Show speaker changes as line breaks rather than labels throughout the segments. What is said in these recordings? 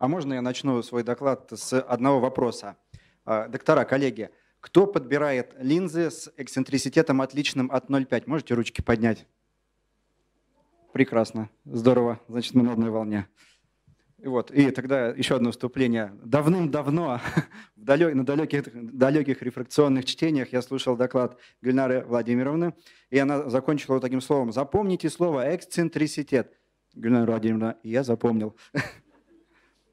А можно я начну свой доклад с одного вопроса? А, доктора, коллеги, кто подбирает линзы с эксцентриситетом отличным от 0,5? Можете ручки поднять? Прекрасно, здорово, значит мы на одной волне. И вот, и тогда еще одно вступление. Давным-давно, далек, на далеких, далеких рефракционных чтениях я слушал доклад Гульнары Владимировны, и она закончила вот таким словом. Запомните слово «эксцентриситет». Гульнара Владимировна, я запомнил.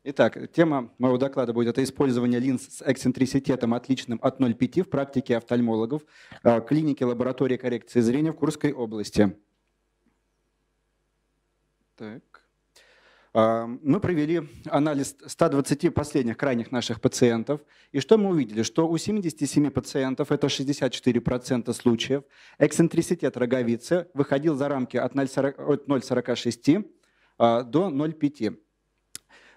Итак, тема моего доклада будет это использование линз с эксцентриситетом, отличным от 0,5 в практике офтальмологов э, клиники лаборатории коррекции зрения в Курской области. Так. А, мы провели анализ 120 последних крайних наших пациентов. И что мы увидели? Что у 77 пациентов, это 64% случаев, эксцентриситет роговицы выходил за рамки от 0,46 а, до 0,5.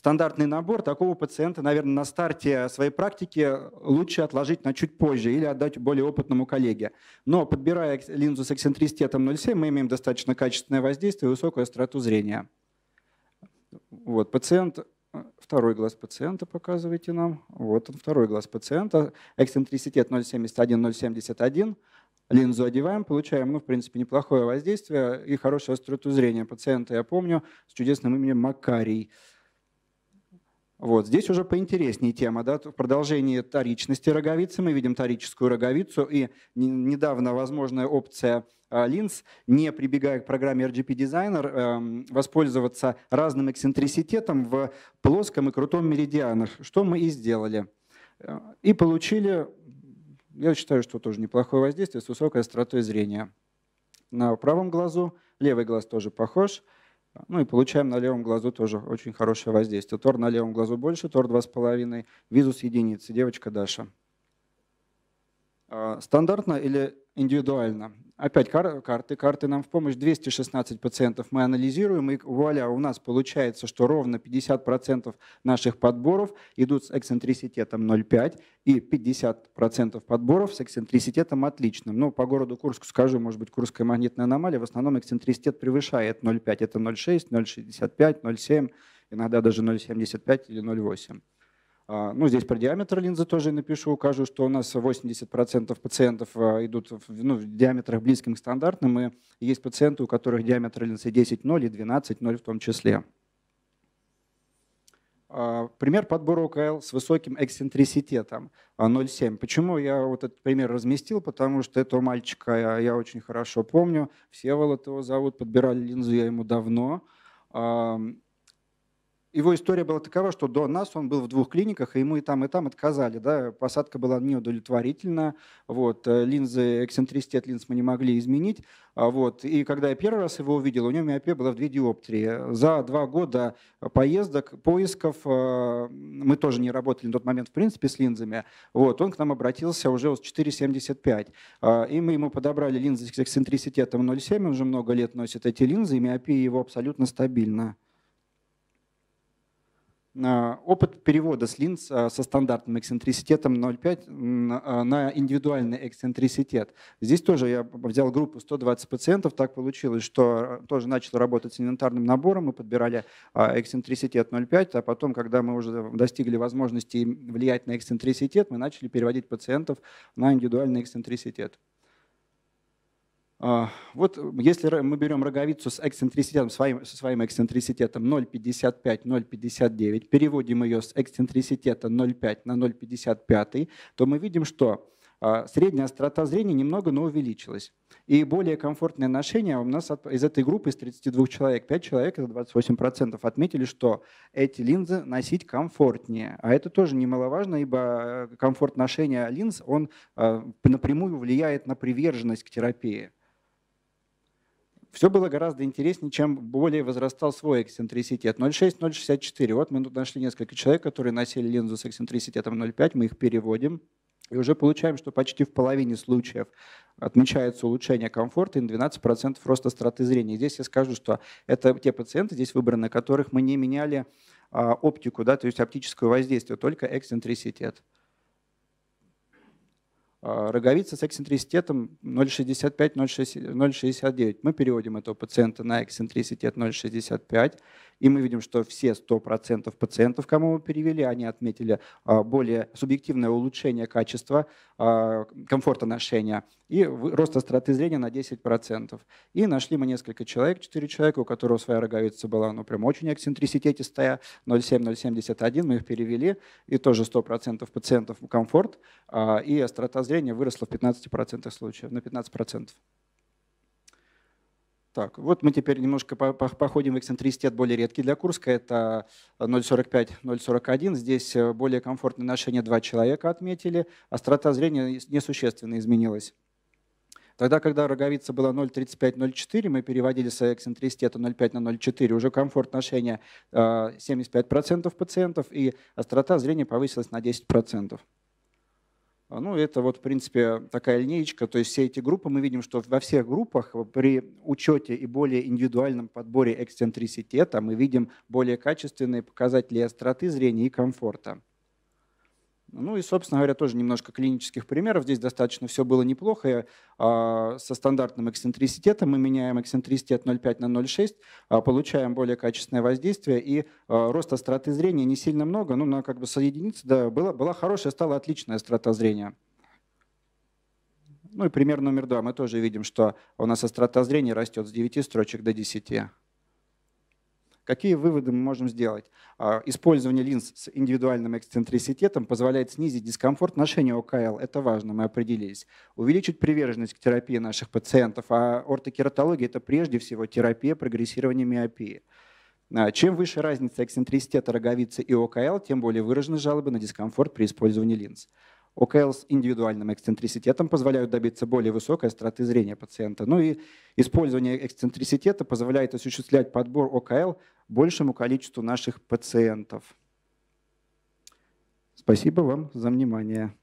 стандартный набор, такого пациента, наверное, на старте своей практики лучше отложить на чуть позже или отдать более опытному коллеге. Но подбирая линзу с эксцентриситетом 0,7, мы имеем достаточно качественное воздействие и высокую остроту зрения. Вот, пациент второй глаз пациента показывайте нам. Вот он, второй глаз пациента. Эксцентриситет 0,71-0,71. Линзу одеваем, получаем, ну, в принципе, неплохое воздействие и хорошую остроту зрения пациента, я помню, с чудесным именем Макарий. Вот. Здесь уже поинтереснее тема. Да? В продолжении торичности роговицы мы видим торическую роговицу и недавно возможная опция а, линз, не прибегая к программе RGP Designer, эм, воспользоваться разным эксцентриситетом в плоском и крутом меридианах, что мы и сделали. Э, и получили, я считаю, что тоже неплохое воздействие с высокой остротой зрения. На правом глазу, левый глаз тоже похож – ну и получаем на левом глазу тоже очень хорошее воздействие. Тор на левом глазу больше, Тор 2,5, визус единицы, девочка Даша. А, стандартно или индивидуально? Опять кар карты, карты нам в помощь. 216 пациентов мы анализируем, и вуаля, у нас получается, что ровно 50% наших подборов идут с эксцентриситетом 0,5 и 50% подборов с эксцентриситетом отличным. Но ну, по городу Курску скажу, может быть, Курская магнитная аномалия, в основном эксцентриситет превышает 0,5. Это 0,6, 0,65, 0,7, иногда даже 0,75 или 0,8. А, ну, здесь про диаметр линзы тоже напишу, укажу, что у нас 80% пациентов а, идут в, ну, в диаметрах близким к стандартным, и есть пациенты, у которых диаметр линзы 10,0 и 12,0 в том числе. А, пример подбора ОКЛ с высоким эксцентриситетом 0,7. Почему я вот этот пример разместил? Потому что этого мальчика я очень хорошо помню. Всеволод его зовут, подбирали линзу я ему давно его история была такова, что до нас он был в двух клиниках, и ему и там, и там отказали. Да? Посадка была неудовлетворительна. Вот. Э, линзы, эксцентриситет линз мы не могли изменить. А вот. И когда я первый раз его увидел, у него миопия была в две диоптрии. За два года поездок, поисков, э, мы тоже не работали на тот момент в принципе с линзами, вот. он к нам обратился уже с 4,75. Э, и мы ему подобрали линзы с эксцентриситетом 0,7, он уже много лет носит эти линзы, и миопия его абсолютно стабильна. Э, опыт перевода с линз э, со стандартным эксцентриситетом 0,5 э, на индивидуальный эксцентриситет. Здесь тоже я взял группу 120 пациентов. Так получилось, что тоже начал работать с инвентарным набором. Мы подбирали эксцентриситет 0,5, а потом, когда мы уже достигли возможности влиять на эксцентриситет, мы начали переводить пациентов на индивидуальный эксцентриситет. А, вот э, если мы берем роговицу с эксцентриситетом, своим, со своим эксцентриситетом 0,55, 0,59, переводим ее с эксцентриситета 0,5 на 0,55, то мы видим, что а, средняя острота зрения немного, но увеличилась. И более комфортное ношение у нас из этой группы, из 32 человек, 5 человек, это 28%, отметили, что эти линзы носить комфортнее. А это тоже немаловажно, ибо э, комфорт ношения линз, он э, напрямую влияет на приверженность к терапии. Все было гораздо интереснее, чем более возрастал свой эксцентриситет. 0,6-0,64. Вот мы тут нашли несколько человек, которые носили линзу с эксцентриситетом 0,5. Мы их переводим. И уже получаем, что почти в половине случаев отмечается улучшение комфорта и на 12% рост остроты зрения. Здесь я скажу, что это те пациенты, здесь выбраны, которых мы не меняли а, оптику, да, то есть оптическое воздействие, только эксцентриситет. А, роговица с эксцентриситетом 0,65-0,69. Мы переводим этого пациента на эксцентриситет 0,65. И мы видим, что все 100% пациентов, кому мы перевели, они отметили а, более субъективное улучшение качества, а, комфорта ношения и рост остроты зрения на 10%. И нашли мы несколько человек, 4 человека, у которого своя роговица была ну, прям очень эксцентриситетистая, 0,7-0,71, мы их перевели, и тоже 100% пациентов комфорт, а, и острота зрения выросла в 15% случаев, на 15% так. Вот мы теперь немножко походим в эксцентриситет более редкий для Курска. Это 0,45-0,41. Здесь э, более комфортное ношение два человека отметили. А острота зрения несущественно изменилась. Тогда, когда роговица была 0,35-0,4, мы переводили с эксцентриситета 0,5 на 0,4, уже комфорт ношения 75% э, пациентов, и острота зрения повысилась на 10%. А, ну, это вот, в принципе, такая линеечка. То есть все эти группы, мы видим, что во всех группах э, при учете и более индивидуальном подборе эксцентриситета мы видим более качественные показатели остроты зрения и комфорта. Ну и, собственно говоря, тоже немножко клинических примеров. Здесь достаточно все было неплохо. А, со стандартным эксцентриситетом мы меняем эксцентриситет 0,5 на 0,6, а, получаем более качественное воздействие, и а, рост остроты зрения не сильно много, ну, на как бы соединиться, да, была, была хорошая, стала отличная острота зрения. Ну и пример номер два. Мы тоже видим, что у нас острота зрения растет с 9 строчек до 10. Какие выводы мы можем сделать? А, использование линз с индивидуальным эксцентриситетом позволяет снизить дискомфорт ношения ОКЛ. Это важно, мы определились. Увеличить приверженность к терапии наших пациентов. А ортокератология – это прежде всего терапия прогрессирования миопии. А, чем выше разница эксцентриситета роговицы и ОКЛ, тем более выражены жалобы на дискомфорт при использовании линз. ОКЛ с индивидуальным эксцентриситетом позволяют добиться более высокой остроты зрения пациента. Ну и использование эксцентриситета позволяет осуществлять подбор ОКЛ большему количеству наших пациентов. Спасибо вам за внимание.